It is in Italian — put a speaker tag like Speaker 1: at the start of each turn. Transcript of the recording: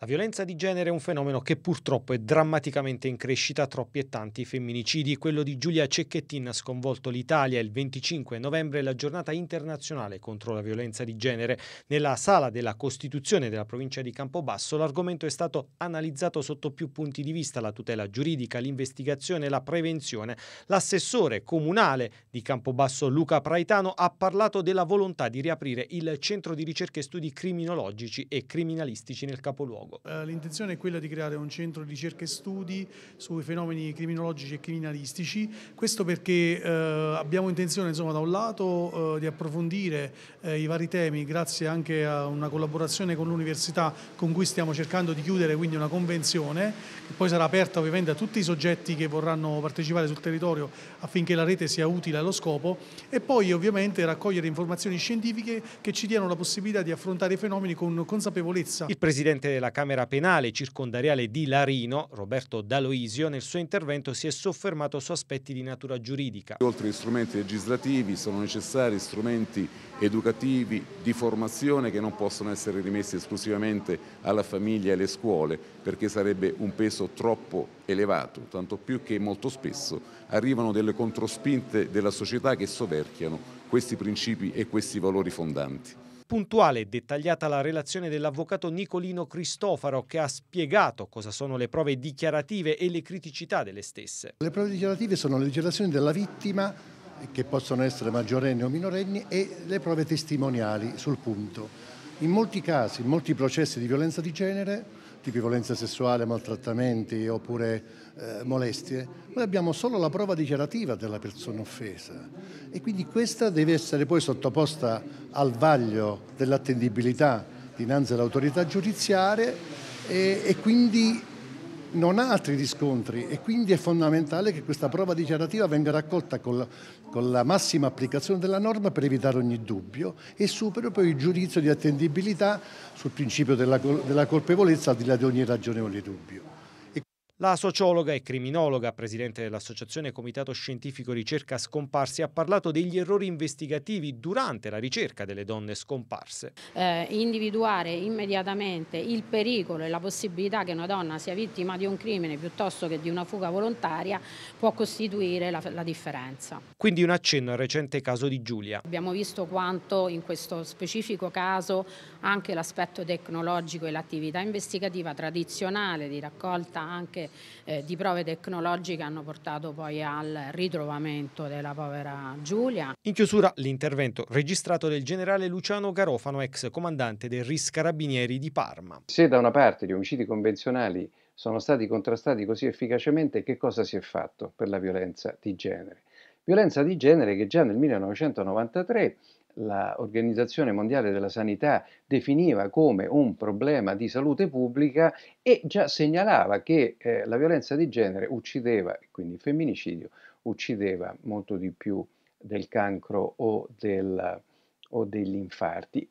Speaker 1: La violenza di genere è un fenomeno che purtroppo è drammaticamente in crescita, troppi e tanti femminicidi. Quello di Giulia Cecchettin ha sconvolto l'Italia. Il 25 novembre è la giornata internazionale contro la violenza di genere. Nella sala della Costituzione della provincia di Campobasso l'argomento è stato analizzato sotto più punti di vista, la tutela giuridica, l'investigazione, e la prevenzione. L'assessore comunale di Campobasso Luca Praitano ha parlato della volontà di riaprire il centro di ricerca e studi criminologici e criminalistici nel capoluogo luogo.
Speaker 2: Eh, l'intenzione è quella di creare un centro di ricerca e studi sui fenomeni criminologici e criminalistici, questo perché eh, abbiamo intenzione insomma, da un lato eh, di approfondire eh, i vari temi grazie anche a una collaborazione con l'università con cui stiamo cercando di chiudere quindi una convenzione che poi sarà aperta ovviamente a tutti i soggetti che vorranno partecipare sul territorio affinché la rete sia utile allo scopo e poi ovviamente raccogliere informazioni scientifiche che ci diano la possibilità di affrontare i fenomeni con consapevolezza. Il
Speaker 1: Presidente della Camera Penale Circondariale di Larino, Roberto D'Aloisio, nel suo intervento si è soffermato su aspetti di natura giuridica. Oltre
Speaker 3: agli strumenti legislativi sono necessari strumenti educativi di formazione che non possono essere rimessi esclusivamente alla famiglia e alle scuole perché sarebbe un peso troppo elevato, tanto più che molto spesso arrivano delle controspinte della società che soverchiano questi principi e questi valori fondanti.
Speaker 1: Puntuale e dettagliata la relazione dell'avvocato Nicolino Cristofaro che ha spiegato cosa sono le prove dichiarative e le criticità delle stesse.
Speaker 4: Le prove dichiarative sono le dichiarazioni della vittima che possono essere maggiorenni o minorenni e le prove testimoniali sul punto. In molti casi, in molti processi di violenza di genere, tipo violenza sessuale, maltrattamenti oppure eh, molestie, noi abbiamo solo la prova dichiarativa della persona offesa e quindi questa deve essere poi sottoposta al vaglio dell'attendibilità dinanzi all'autorità giudiziaria e, e quindi non ha altri riscontri e quindi è fondamentale che questa prova dichiarativa venga raccolta con la, con la massima applicazione della norma per evitare ogni dubbio e superi poi il giudizio di attendibilità sul principio della, della colpevolezza al di là di ogni ragionevole dubbio.
Speaker 1: La sociologa e criminologa, presidente dell'Associazione Comitato Scientifico Ricerca Scomparsi, ha parlato degli errori investigativi durante la ricerca delle donne scomparse.
Speaker 5: Eh, individuare immediatamente il pericolo e la possibilità che una donna sia vittima di un crimine piuttosto che di una fuga volontaria può costituire la, la differenza.
Speaker 1: Quindi un accenno al recente caso di Giulia.
Speaker 5: Abbiamo visto quanto in questo specifico caso anche l'aspetto tecnologico e l'attività investigativa tradizionale di raccolta anche eh, di prove tecnologiche hanno portato poi al ritrovamento della povera Giulia.
Speaker 1: In chiusura l'intervento registrato del generale Luciano Garofano, ex comandante del RIS Carabinieri di Parma. Se
Speaker 4: da una parte gli omicidi convenzionali sono stati contrastati così efficacemente, che cosa si è fatto per la violenza di genere? Violenza di genere che già nel 1993 l'Organizzazione Mondiale della Sanità definiva come un problema di salute pubblica e già segnalava che eh, la violenza di genere uccideva, quindi il femminicidio, uccideva molto di più del cancro o, del, o degli infarti.